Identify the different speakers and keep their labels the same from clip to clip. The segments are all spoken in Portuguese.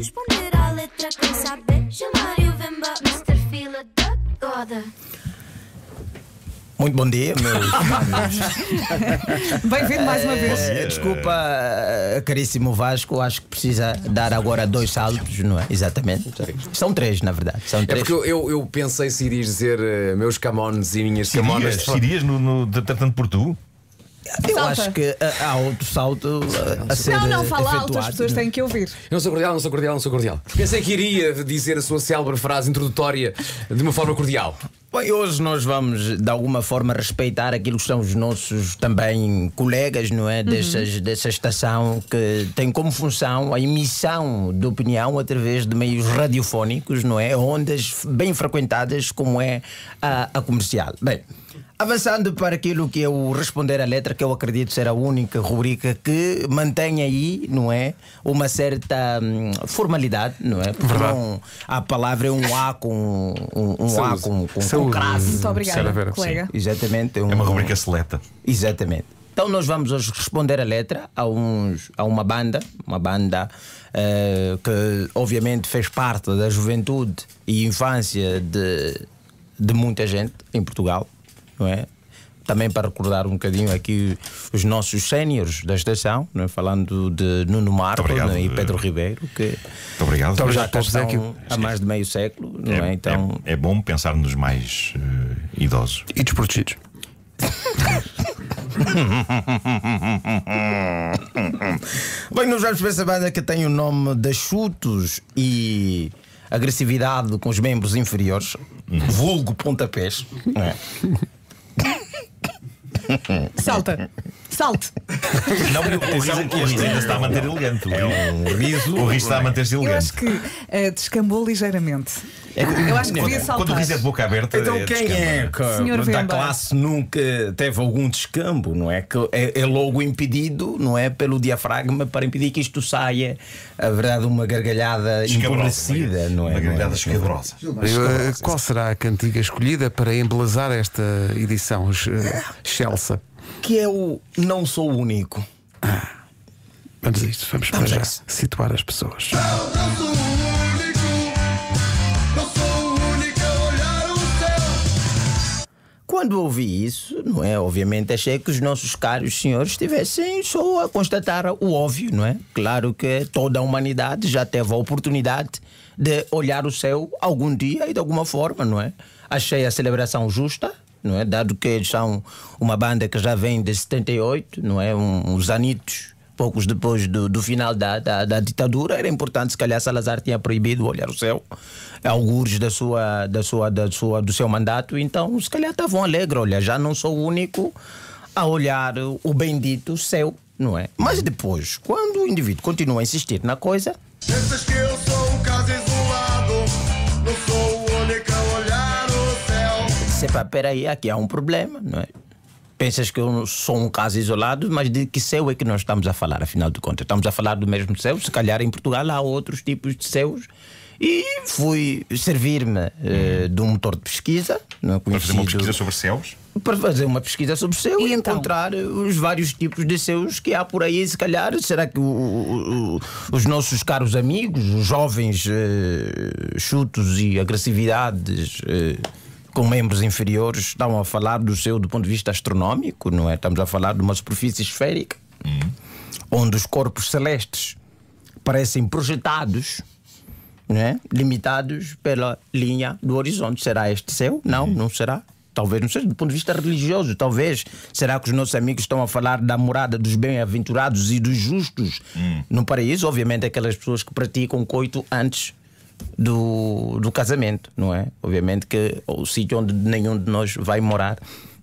Speaker 1: Responder à letra quem saber. Chamar o Vemba, Mr. Fila da Goda. Muito bom dia, meus
Speaker 2: Bem-vindo mais uma vez. É, desculpa,
Speaker 1: eh, caríssimo Vasco, acho que precisa dar agora dois saltos, não é? Exatamente. São três, na verdade. São é três. É porque eu, eu pensei se irias dizer eh, meus camones e minhas camonas. Sirias, Sirias no, no, tratando por tu? Eu Salta. acho que ah, há outro salto a, ah, a ser. Não, não, ah, fala alto, as pessoas é? têm que ouvir. Eu não sou cordial, não sou cordial, não sou cordial. Pensei que iria dizer a sua célebre frase introdutória de uma forma cordial. Bem, hoje nós vamos de alguma forma respeitar aquilo que são os nossos também colegas, não é? Uhum. dessa estação que tem como função a emissão de opinião através de meios radiofónicos, não é? Ondas bem frequentadas como é a, a comercial. Bem. Avançando para aquilo que é o Responder à Letra, que eu acredito ser a única rubrica que mantém aí, não é? Uma certa hum, formalidade, não é? Porque não, a palavra é um A com um, um A com, com, com crase. Muito obrigado, Vera, colega. Sim. Exatamente. É um, é uma rubrica seleta. Exatamente. Então nós vamos hoje responder a letra a, uns, a uma banda, uma banda uh, que obviamente fez parte da juventude e infância de, de muita gente em Portugal não é? Também para recordar um bocadinho aqui os nossos séniores da estação, não é? falando de Nuno Marco é? e Pedro eh, Ribeiro, que obrigado. já cá estão que... há mais de meio século, não é? é então... é, é bom pensar nos mais uh, idosos e desprotegidos. Bem, nós vamos para essa banda que tem o nome de Chutos e agressividade com os membros inferiores, uhum. vulgo pontapés. É?
Speaker 2: Salta. Salte. Não, o, riso, o riso ainda está a manter elegante. O é riso, o riso está a manter-se elegante. Eu acho que uh, descambou ligeiramente. É Eu acho que devia é, saltar. Quando o riso é de
Speaker 1: boca aberta. Então é quem é, é? que da tá classe nunca teve algum descambo, não é? Que é, é, logo impedido, não é? Pelo diafragma para impedir que isto saia, a verdade, uma gargalhada empobrecida, não é? Uma gargalhada eh, escabrosa. Qual será a cantiga escolhida
Speaker 2: para embelezar esta edição, eh, Chelsea?
Speaker 1: Que é o Não Sou o Único.
Speaker 2: Ah, vamos a isto, vamos, vamos para já situar as pessoas.
Speaker 1: Não, não, não. quando ouvi isso, não é? Obviamente achei que os nossos caros senhores estivessem só a constatar o óbvio, não é? Claro que toda a humanidade já teve a oportunidade de olhar o céu algum dia e de alguma forma, não é? Achei a celebração justa, não é? Dado que eles são uma banda que já vem de 78, não é? Um, uns anitos poucos depois do, do final da, da, da, ditadura, era importante, se calhar Salazar tinha proibido olhar o céu, algures da sua, da sua, da sua, do seu mandato, então se calhar estavam alegre, olha, já não sou o único a olhar o bendito céu, não é? Mas depois, quando o indivíduo continua a insistir na coisa... Pensas que eu sou um caso isolado, não sou o único a olhar o céu... Sepa, é peraí, aqui há um problema, não é? pensas que eu sou um caso isolado, mas de que céu é que nós estamos a falar, afinal de contas? Estamos a falar do mesmo céu, se calhar em Portugal há outros tipos de céus. E fui servir-me uh, de um motor de pesquisa. Não é para fazer uma pesquisa sobre céus? Para fazer uma pesquisa sobre céus e, e então? encontrar os vários tipos de céus que há por aí. Se calhar, será que o, o, os nossos caros amigos, os jovens uh, chutos e agressividades. Uh, com membros inferiores, estão a falar do seu do ponto de vista astronómico, não é? Estamos a falar de uma superfície esférica, uhum. onde os corpos celestes parecem projetados, né? limitados pela linha do horizonte. Será este seu? Não, uhum. não será. Talvez, não seja do ponto de vista religioso, talvez. Será que os nossos amigos estão a falar da morada dos bem-aventurados e dos justos uhum. no paraíso? Obviamente, aquelas pessoas que praticam coito antes do, do casamento, não é? Obviamente que o sítio onde nenhum de nós vai morar.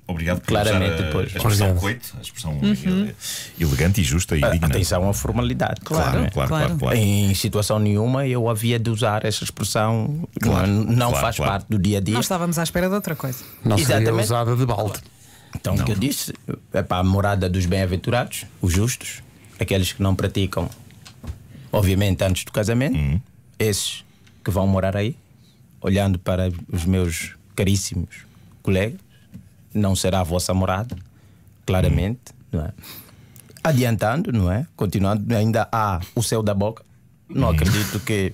Speaker 1: Obrigado por Claramente, usar a, depois. a expressão Obrigado. coito, a expressão uhum. elegante e justa e digna. Atenção à formalidade, claro. Claro, claro, claro. claro. Em situação nenhuma eu havia de usar essa expressão, é? claro, não, não claro, faz claro. parte do dia a dia. Nós estávamos à espera de outra coisa. Não Exatamente. seria usada de balde. Então, o que eu disse, é para a morada dos bem-aventurados, os justos, aqueles que não praticam, obviamente, antes do casamento, uhum. esses que vão morar aí, olhando para os meus caríssimos colegas, não será a vossa morada, claramente, hum. não é? Adiantando, não é? Continuando, ainda há o céu da boca. Não hum. acredito que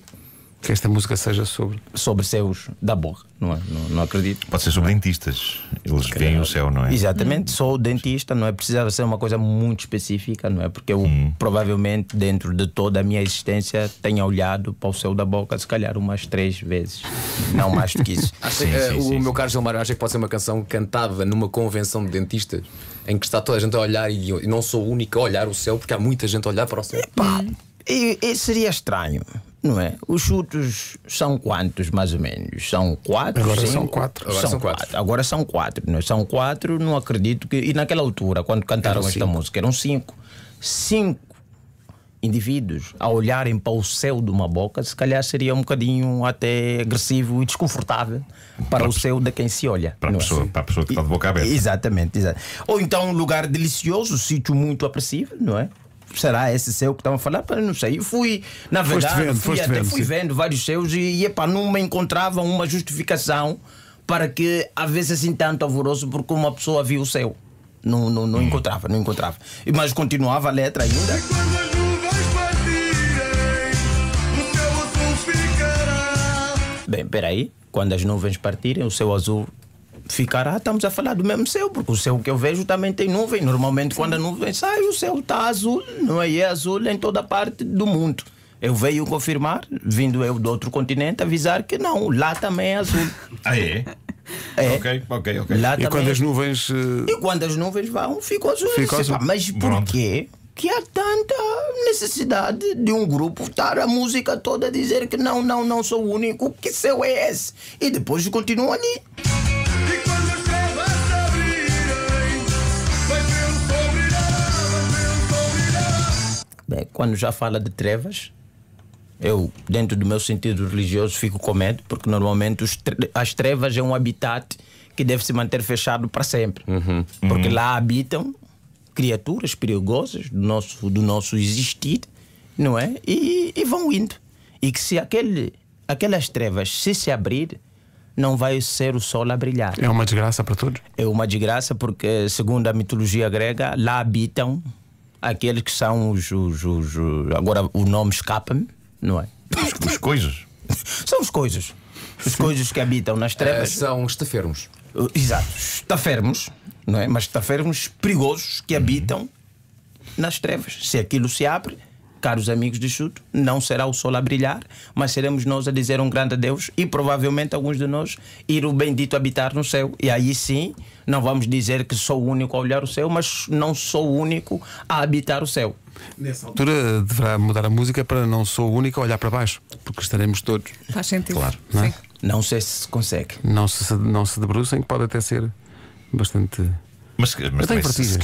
Speaker 1: que esta música seja sobre. Sobre céus da borra, não é? Não, não, acredito. Pode ser
Speaker 2: sobre dentistas. Eles Caramba. veem o céu, não é? Exatamente,
Speaker 1: hum. dentista, não é? Precisava ser uma coisa muito específica, não é? Porque eu hum. provavelmente, dentro de toda a minha existência, tenha olhado para o céu da boca, se calhar umas três vezes. não mais do que isso. Sim, sim, sim, eh, o sim. meu caro Gilmar, acha que pode ser uma canção cantada numa convenção de dentistas? Em que está toda a gente a olhar e não sou o único a olhar o céu, porque há muita gente a olhar para o céu. Epá. E, e seria estranho, não é? Os chutos são quantos, mais ou menos? São quatro? Agora cinco? são quatro. Agora são, são quatro. quatro. Agora são quatro, não é? São quatro, não acredito que. E naquela altura, quando cantaram esta música, eram cinco. Cinco indivíduos a olharem para o céu de uma boca, se calhar seria um bocadinho até agressivo e desconfortável para, para o céu de quem se olha. Para, a é? pessoa, é? para a pessoa que está de boca aberta. Exatamente, exatamente. Ou então um lugar delicioso, um sítio muito apreciável, não é? será esse seu que estava a falar? não sei. E fui, na verdade, vendo, fui, até fui vendo vários seus e, e epá, não me encontrava uma justificação para que havesse assim tanto alvoroço porque uma pessoa viu o seu. Não, não, não hum. encontrava, não encontrava. Mas continuava a letra ainda.
Speaker 2: Partirem,
Speaker 1: Bem, peraí. Quando as nuvens partirem, o céu azul ficará, estamos a falar do mesmo céu, porque o céu que eu vejo também tem nuvem. Normalmente, quando a nuvem sai, o céu está azul, não é? E é azul em toda parte do mundo. Eu veio confirmar, vindo eu do outro continente, avisar que não, lá também é azul. Ah, é? É.
Speaker 2: Ok, ok, ok. Lá e também... quando as
Speaker 1: nuvens. Uh... E quando as nuvens vão, ficam azuis. Fico azul. Mas porquê que há tanta necessidade de um grupo estar a música toda a dizer que não, não, não sou o único, que céu é esse? E depois continua ali. Bem, quando já fala de trevas, eu, dentro do meu sentido religioso, fico com medo, porque normalmente tre as trevas é um habitat que deve se manter fechado para sempre. Uhum. uhum. Porque lá habitam criaturas perigosas do nosso, do nosso existir, não é? E, e vão indo. E que se aquele, aquelas trevas se se abrir, não vai ser o sol a brilhar. É uma desgraça para todos? É uma desgraça porque, segundo a mitologia grega, lá habitam aqueles que são os. os, os, os agora o nome escapa-me, não é? Os, os coisas. são os coisas. Os coisas que habitam nas trevas. Uh, são estafermos. Uh, exato, estafermos, não é? Mas estafermos perigosos que uhum. habitam nas trevas. Se aquilo se abre caros amigos de Chuto, não será o sol a brilhar, mas seremos nós a dizer um grande adeus e provavelmente alguns de nós ir o bendito habitar no céu. E aí sim, não vamos dizer que sou o único a olhar o céu, mas não sou o único a habitar o céu. Nessa
Speaker 2: altura deverá mudar a música para não sou o único a olhar para baixo, porque estaremos todos. Faz sentido. Claro, não, é? não sei se se consegue. Não se, não se debrucem, que pode até ser bastante. Mas, mas, também, se, se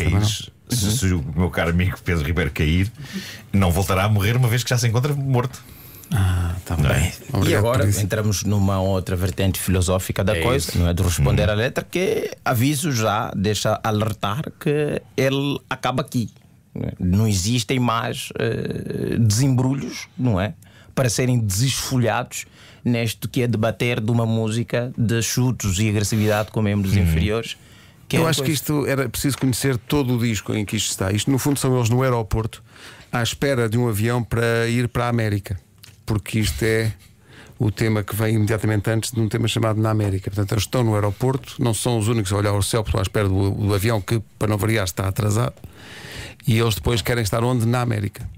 Speaker 2: se, uhum. se o meu
Speaker 1: caro amigo Pedro Ribeiro cair, não voltará a morrer uma vez que já se encontra morto. Ah, tá é? bem. É? E agora entramos numa outra vertente filosófica da é coisa, isso. não é de responder hum. à letra, que aviso já, deixa alertar que ele acaba aqui. Não é? existem mais uh, desembrulhos, não é? Para serem desesfolhados neste que é debater de uma música de chutos e agressividade com membros hum. inferiores eu é acho coisa. que
Speaker 2: isto era preciso conhecer todo o disco em que isto está. Isto, no fundo, são eles no aeroporto, à espera de um avião para ir para a América. Porque isto é o tema que vem imediatamente antes de um tema chamado Na América. Portanto, eles estão no aeroporto, não são os únicos a olhar o céu, estão à espera do, do avião que, para não variar, está atrasado. E eles depois querem estar onde? Na América.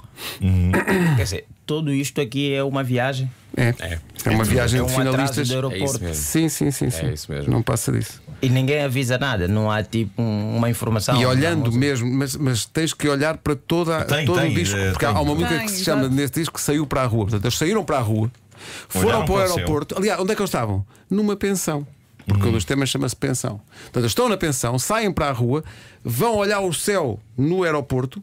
Speaker 1: Uhum. Quer dizer, tudo isto aqui é uma viagem.
Speaker 2: É, é, é uma é viagem é de finalistas. Do aeroporto. É sim, sim, sim, sim. É isso mesmo. Não passa disso.
Speaker 1: E ninguém avisa nada, não há tipo uma informação. E olhando mesmo, mas, mas tens que
Speaker 2: olhar para toda, tem, todo tem, o eh, disco, porque tem. há uma música que se chama exato. nesse disco que saiu para a rua. Portanto, eles saíram para a rua, foram para o aeroporto. Aliás, onde é que eles estavam? Numa pensão. Porque uhum. um dos temas chama-se pensão. Portanto, estão na pensão, saem para a rua, vão olhar o céu no aeroporto,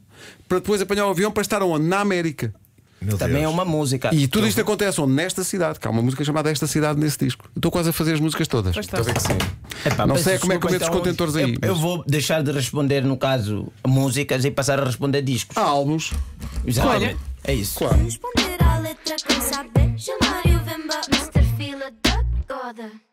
Speaker 2: para depois apanhar o avião para estar onde? Na América. Meu também Deus. é uma música. E tudo isto acontece onde? Nesta cidade, que há uma música chamada Esta Cidade nesse disco. Estou quase a fazer as músicas todas. Então é que sim. Epá, não sei como é que meto então, os contentores aí. Eu,
Speaker 1: vou deixar de responder, no caso, músicas e passar a responder discos. Há álbuns. Claro. É isso. Claro. Responder à letra, quem sabe, Mr. Fila Goda.